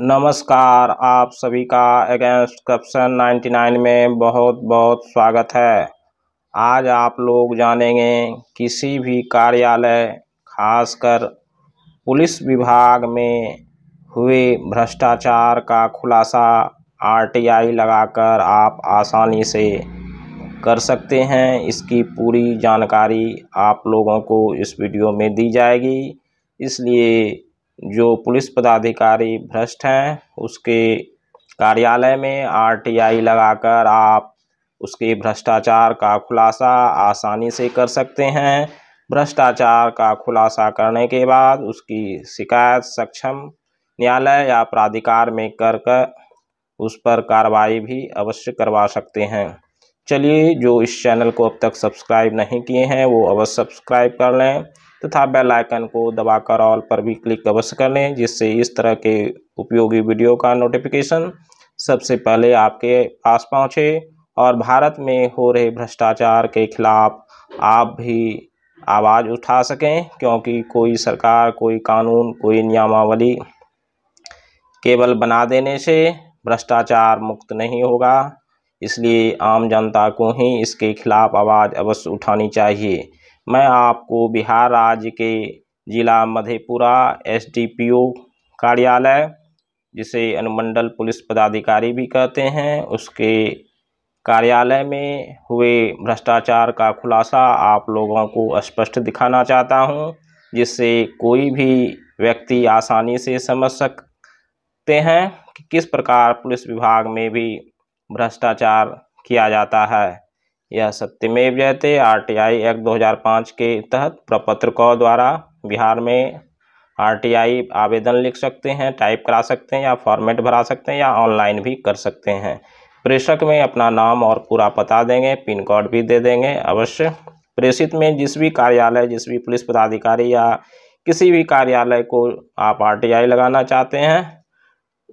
नमस्कार आप सभी का अगेंस्ट करप्शन 99 में बहुत बहुत स्वागत है आज आप लोग जानेंगे किसी भी कार्यालय खासकर पुलिस विभाग में हुए भ्रष्टाचार का खुलासा आरटीआई लगाकर आप आसानी से कर सकते हैं इसकी पूरी जानकारी आप लोगों को इस वीडियो में दी जाएगी इसलिए जो पुलिस पदाधिकारी भ्रष्ट हैं उसके कार्यालय में आरटीआई लगाकर आप उसके भ्रष्टाचार का खुलासा आसानी से कर सकते हैं भ्रष्टाचार का खुलासा करने के बाद उसकी शिकायत सक्षम न्यायालय या प्राधिकार में कर कर उस पर कार्रवाई भी अवश्य करवा सकते हैं चलिए जो इस चैनल को अब तक सब्सक्राइब नहीं किए हैं वो अवश्य सब्सक्राइब कर लें तथा बेल आइकन को दबाकर ऑल पर भी क्लिक अवश्य कर लें जिससे इस तरह के उपयोगी वीडियो का नोटिफिकेशन सबसे पहले आपके पास पहुंचे और भारत में हो रहे भ्रष्टाचार के खिलाफ आप भी आवाज़ उठा सकें क्योंकि कोई सरकार कोई कानून कोई नियमावली केवल बना देने से भ्रष्टाचार मुक्त नहीं होगा इसलिए आम जनता को ही इसके खिलाफ आवाज़ अवश्य उठानी चाहिए मैं आपको बिहार राज्य के ज़िला मधेपुरा एसडीपीओ कार्यालय जिसे अनुमंडल पुलिस पदाधिकारी भी कहते हैं उसके कार्यालय में हुए भ्रष्टाचार का खुलासा आप लोगों को स्पष्ट दिखाना चाहता हूं जिससे कोई भी व्यक्ति आसानी से समझ सकते हैं कि किस प्रकार पुलिस विभाग में भी भ्रष्टाचार किया जाता है यह सत्यमेव जयते आई एक्ट दो हज़ार पाँच के तहत प्रपत्र को द्वारा बिहार में आरटीआई आवेदन लिख सकते हैं टाइप करा सकते हैं या फॉर्मेट भरा सकते हैं या ऑनलाइन भी कर सकते हैं प्रेषक में अपना नाम और पूरा पता देंगे पिन कोड भी दे देंगे अवश्य प्रेषित में जिस भी कार्यालय जिस भी पुलिस पदाधिकारी या किसी भी कार्यालय को आप आरटीआई लगाना चाहते हैं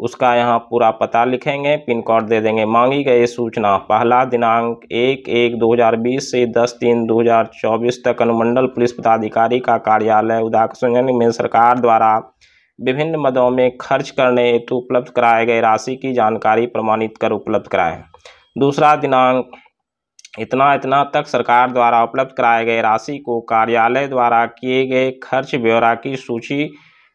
उसका यहाँ पूरा पता लिखेंगे पिन कोड दे देंगे मांगी गई सूचना पहला दिनांक एक एक 2020 से दस तीन 2024 तक अनुमंडल पुलिस पदाधिकारी का कार्यालय उदाहरण में सरकार द्वारा विभिन्न मदों में खर्च करने हेतु उपलब्ध कराए गए राशि की जानकारी प्रमाणित कर उपलब्ध कराएं दूसरा दिनांक इतना इतना तक सरकार द्वारा उपलब्ध कराए गए राशि को कार्यालय द्वारा किए गए खर्च ब्यौरा की सूची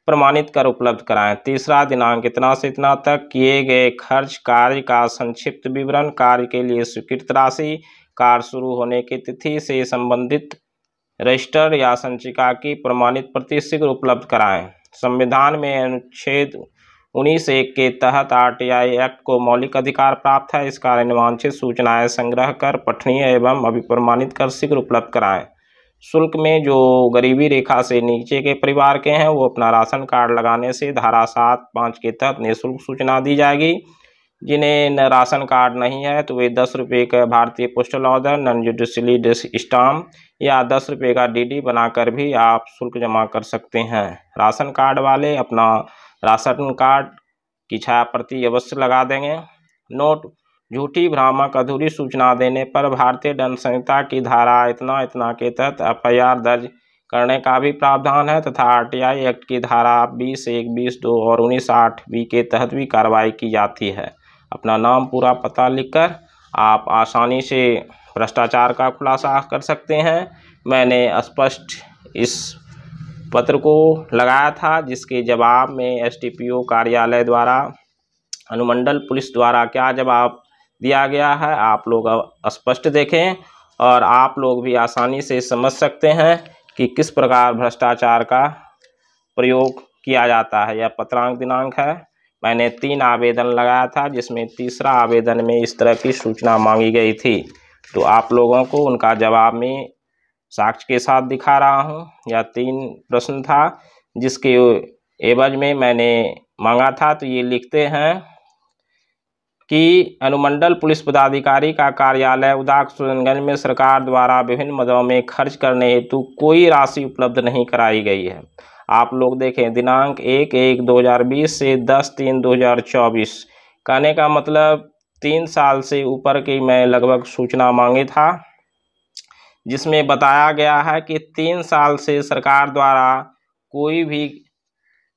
प्रमाणित कर उपलब्ध कराएं तीसरा दिनांक इतना से इतना तक किए गए खर्च कार्य का संक्षिप्त विवरण कार्य के लिए स्वीकृत राशि कार्य शुरू होने की तिथि से संबंधित रजिस्टर या संचिका की प्रमाणित प्रति शीघ्र उपलब्ध कराएं संविधान में अनुच्छेद उन्नीस एक के तहत आई एक्ट को मौलिक अधिकार प्राप्त है इस निर्वांछित सूचनाएं संग्रह कर पठनीय एवं अभिप्रमाणित कर शीघ्र उपलब्ध कराएं शुल्क में जो गरीबी रेखा से नीचे के परिवार के हैं वो अपना राशन कार्ड लगाने से धारा सात पाँच के तहत निःशुल्क सूचना दी जाएगी जिन्हें राशन कार्ड नहीं है तो वे दस रुपये का भारतीय postal order non judicially stamp या दस रुपये का डीडी बनाकर भी आप शुल्क जमा कर सकते हैं राशन कार्ड वाले अपना राशन कार्ड की छाया प्रति अवश्य लगा देंगे नोट झूठी भ्रामक अधूरी सूचना देने पर भारतीय दंड संहिता की धारा इतना इतना के तहत एफ दर्ज करने का भी प्रावधान है तथा आरटीआई एक्ट की धारा बीस एक बीस दो और उन्नीस आठ बी के तहत भी कार्रवाई की जाती है अपना नाम पूरा पता लिखकर आप आसानी से भ्रष्टाचार का खुलासा कर सकते हैं मैंने स्पष्ट इस पत्र को लगाया था जिसके जवाब में एसडीपीओ कार्यालय द्वारा अनुमंडल पुलिस द्वारा क्या जवाब दिया गया है आप लोग स्पष्ट देखें और आप लोग भी आसानी से समझ सकते हैं कि किस प्रकार भ्रष्टाचार का प्रयोग किया जाता है यह पत्रांक दिनांक है मैंने तीन आवेदन लगाया था जिसमें तीसरा आवेदन में इस तरह की सूचना मांगी गई थी तो आप लोगों को उनका जवाब में साक्ष्य के साथ दिखा रहा हूँ यह तीन प्रश्न था जिसके एवज में मैंने मांगा था तो ये लिखते हैं कि अनुमंडल पुलिस पदाधिकारी का कार्यालय उदाक सुरनगंज में सरकार द्वारा विभिन्न मदों में खर्च करने हेतु कोई राशि उपलब्ध नहीं कराई गई है आप लोग देखें दिनांक एक एक 2020 से दस तीन 2024 कहने का मतलब तीन साल से ऊपर की मैं लगभग सूचना मांगे था जिसमें बताया गया है कि तीन साल से सरकार द्वारा कोई भी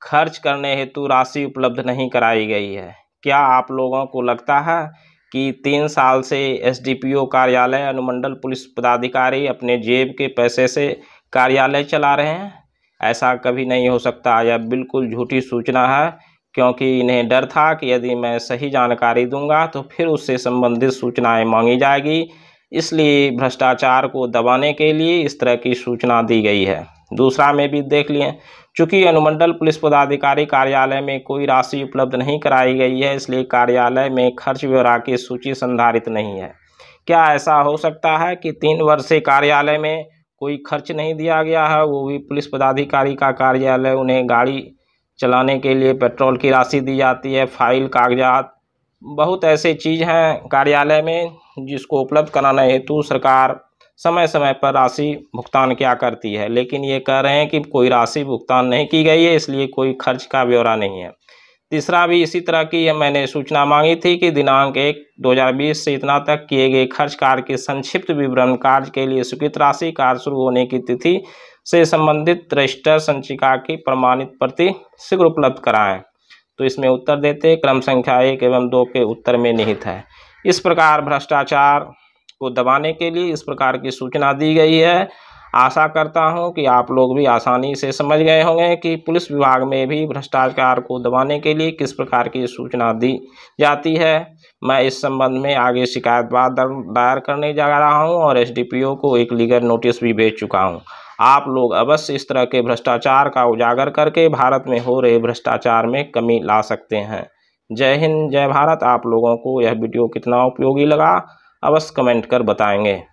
खर्च करने हेतु राशि उपलब्ध नहीं कराई गई है क्या आप लोगों को लगता है कि तीन साल से एसडीपीओ कार्यालय अनुमंडल पुलिस पदाधिकारी अपने जेब के पैसे से कार्यालय चला रहे हैं ऐसा कभी नहीं हो सकता यह बिल्कुल झूठी सूचना है क्योंकि इन्हें डर था कि यदि मैं सही जानकारी दूंगा तो फिर उससे संबंधित सूचनाएं मांगी जाएगी इसलिए भ्रष्टाचार को दबाने के लिए इस तरह की सूचना दी गई है दूसरा में भी देख लिए चूँकि अनुमंडल पुलिस पदाधिकारी कार्यालय में कोई राशि उपलब्ध नहीं कराई गई है इसलिए कार्यालय में खर्च ब्यौरा की सूची संधारित नहीं है क्या ऐसा हो सकता है कि तीन वर्ष से कार्यालय में कोई खर्च नहीं दिया गया है वो भी पुलिस पदाधिकारी का कार्यालय उन्हें गाड़ी चलाने के लिए पेट्रोल की राशि दी जाती है फाइल कागजात बहुत ऐसे चीज़ हैं कार्यालय में जिसको उपलब्ध कराना हेतु सरकार समय समय पर राशि भुगतान क्या करती है लेकिन ये कह रहे हैं कि कोई राशि भुगतान नहीं की गई है इसलिए कोई खर्च का ब्यौरा नहीं है तीसरा भी इसी तरह की यह मैंने सूचना मांगी थी कि दिनांक एक 2020 से इतना तक किए गए खर्च कार्य के संक्षिप्त विवरण कार्य के लिए स्वीकृत राशि कार्य शुरू होने की तिथि से संबंधित रजिस्टर संचिका की प्रमाणित प्रति शीघ्र उपलब्ध कराएं तो इसमें उत्तर देते क्रम संख्या एक एवं दो के उत्तर में निहित है इस प्रकार भ्रष्टाचार को दबाने के लिए इस प्रकार की सूचना दी गई है आशा करता हूं कि आप लोग भी आसानी से समझ गए होंगे कि पुलिस विभाग में भी भ्रष्टाचार को दबाने के लिए किस प्रकार की सूचना दी जाती है मैं इस संबंध में आगे शिकायत बाद दायर करने जा रहा हूं और एसडीपीओ को एक लीगल नोटिस भी भेज चुका हूं आप लोग अवश्य इस तरह के भ्रष्टाचार का उजागर करके भारत में हो रहे भ्रष्टाचार में कमी ला सकते हैं जय हिंद जय भारत आप लोगों को यह वीडियो कितना उपयोगी लगा अवश्य कमेंट कर बताएंगे